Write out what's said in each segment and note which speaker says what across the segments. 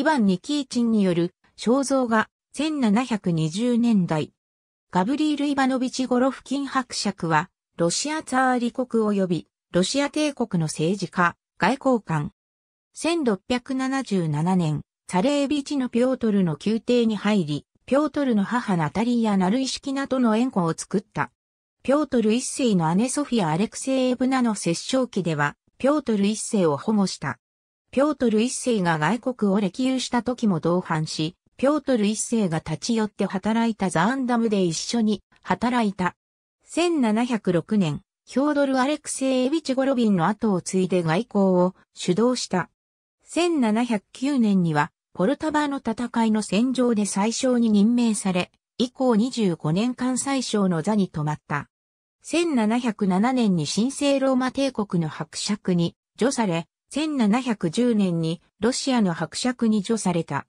Speaker 1: イヴァン・ニキーチンによる肖像画1720年代。ガブリール・イバノビチ・ゴロフキン伯爵は、ロシアツァーリ国及び、ロシア帝国の政治家、外交官。1677年、サレービチのピョートルの宮廷に入り、ピョートルの母ナタリア・やナルイシキナとの縁故を作った。ピョートル一世の姉ソフィア・アレクセイエブナの殺生期では、ピョートル一世を保護した。ピョートル一世が外国を歴遊した時も同伴し、ピョートル一世が立ち寄って働いたザアンダムで一緒に働いた。1706年、ヒョードル・アレクセイ・エビチ・ゴロビンの後を継いで外交を主導した。1709年には、ポルタバの戦いの戦場で最小に任命され、以降25年間最小の座に止まった。1707年に神聖ローマ帝国の伯爵に除され、1710年にロシアの伯爵に除された。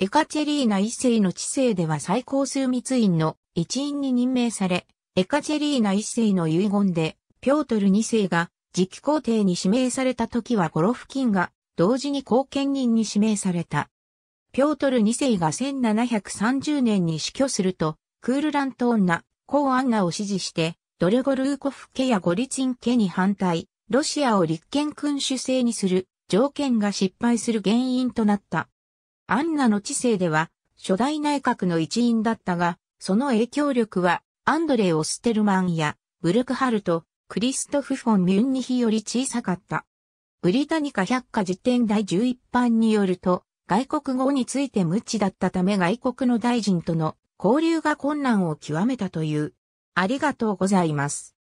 Speaker 1: エカチェリーナ一世の治世では最高数密院の一員に任命され、エカチェリーナ一世の遺言で、ピョートル二世が次期皇帝に指名された時はゴロフキンが同時に後見人に指名された。ピョートル二世が1730年に死去すると、クールラント女、コーアンナを支持して、ドレゴルーコフ家やゴリチン家に反対、ロシアを立憲君主制にする条件が失敗する原因となった。アンナの知性では、初代内閣の一員だったが、その影響力は、アンドレイ・オステルマンや、ブルクハルト、クリストフ・フォン・ミュンニヒより小さかった。ブリタニカ百科辞典第11版によると、外国語について無知だったため外国の大臣との交流が困難を極めたという。ありがとうございます。